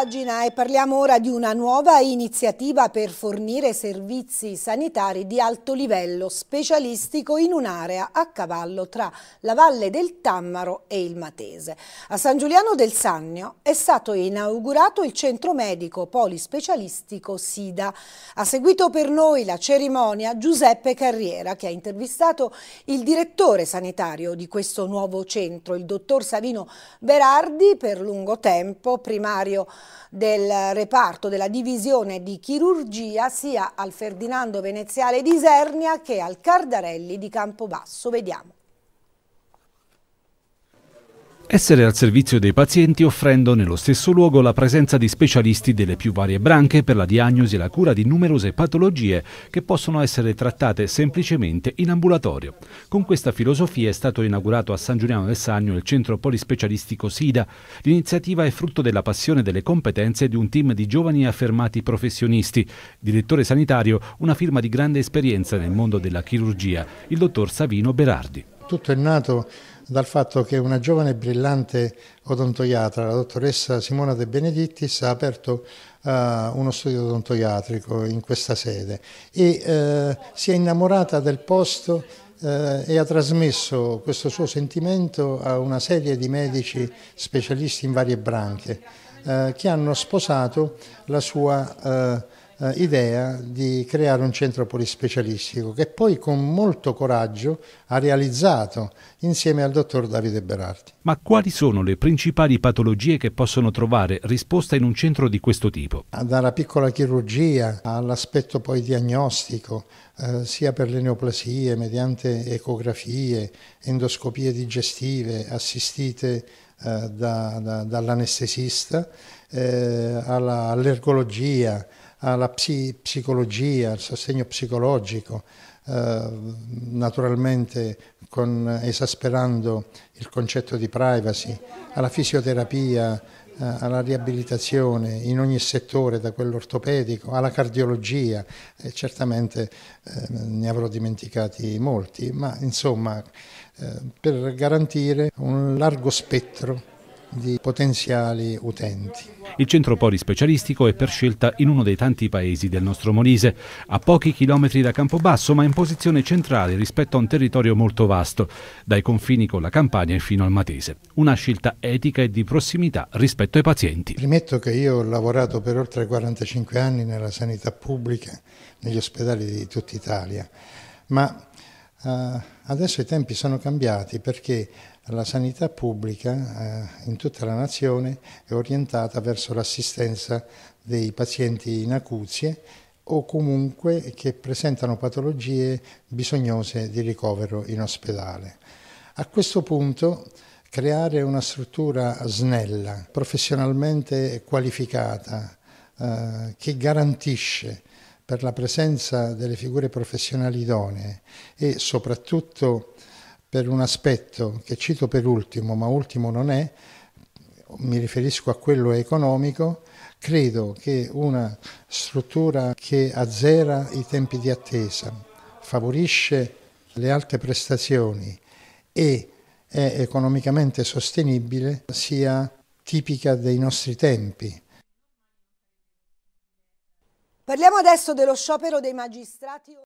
pagina e parliamo ora di una nuova iniziativa per fornire servizi sanitari di alto livello specialistico in un'area a cavallo tra la Valle del Tammaro e il Matese. A San Giuliano del Sannio è stato inaugurato il centro medico polispecialistico SIDA. Ha seguito per noi la cerimonia Giuseppe Carriera che ha intervistato il direttore sanitario di questo nuovo centro, il dottor Savino Berardi, per lungo tempo primario del reparto della divisione di chirurgia sia al Ferdinando Veneziale di Isernia che al Cardarelli di Campobasso. Vediamo. Essere al servizio dei pazienti offrendo nello stesso luogo la presenza di specialisti delle più varie branche per la diagnosi e la cura di numerose patologie che possono essere trattate semplicemente in ambulatorio. Con questa filosofia è stato inaugurato a San Giuliano del Sagno il centro polispecialistico SIDA. L'iniziativa è frutto della passione e delle competenze di un team di giovani e affermati professionisti. Direttore sanitario, una firma di grande esperienza nel mondo della chirurgia, il dottor Savino Berardi. Tutto è nato dal fatto che una giovane e brillante odontoiatra, la dottoressa Simona De Benedittis, ha aperto uh, uno studio odontoiatrico in questa sede e uh, si è innamorata del posto uh, e ha trasmesso questo suo sentimento a una serie di medici specialisti in varie branche che hanno sposato la sua eh, idea di creare un centro polispecialistico che poi con molto coraggio ha realizzato insieme al dottor Davide Berardi. Ma quali sono le principali patologie che possono trovare risposta in un centro di questo tipo? Dalla piccola chirurgia all'aspetto poi diagnostico, eh, sia per le neoplasie mediante ecografie, endoscopie digestive assistite eh, da, da, dall'anestesista, eh, all'ergologia, alla psi, psicologia, al sostegno psicologico, eh, naturalmente con, esasperando il concetto di privacy, alla fisioterapia, eh, alla riabilitazione in ogni settore, da quello ortopedico alla cardiologia, e certamente eh, ne avrò dimenticati molti, ma insomma eh, per garantire un largo spettro di potenziali utenti. Il centro polispecialistico è per scelta in uno dei tanti paesi del nostro Molise, a pochi chilometri da Campobasso ma in posizione centrale rispetto a un territorio molto vasto, dai confini con la Campania fino al Matese. Una scelta etica e di prossimità rispetto ai pazienti. Rimetto che io ho lavorato per oltre 45 anni nella sanità pubblica, negli ospedali di tutta Italia, ma Uh, adesso i tempi sono cambiati perché la sanità pubblica eh, in tutta la nazione è orientata verso l'assistenza dei pazienti in acuzie o comunque che presentano patologie bisognose di ricovero in ospedale. A questo punto creare una struttura snella, professionalmente qualificata, eh, che garantisce per la presenza delle figure professionali idonee e soprattutto per un aspetto che cito per ultimo, ma ultimo non è, mi riferisco a quello economico, credo che una struttura che azzera i tempi di attesa, favorisce le alte prestazioni e è economicamente sostenibile sia tipica dei nostri tempi. Parliamo adesso dello sciopero dei magistrati.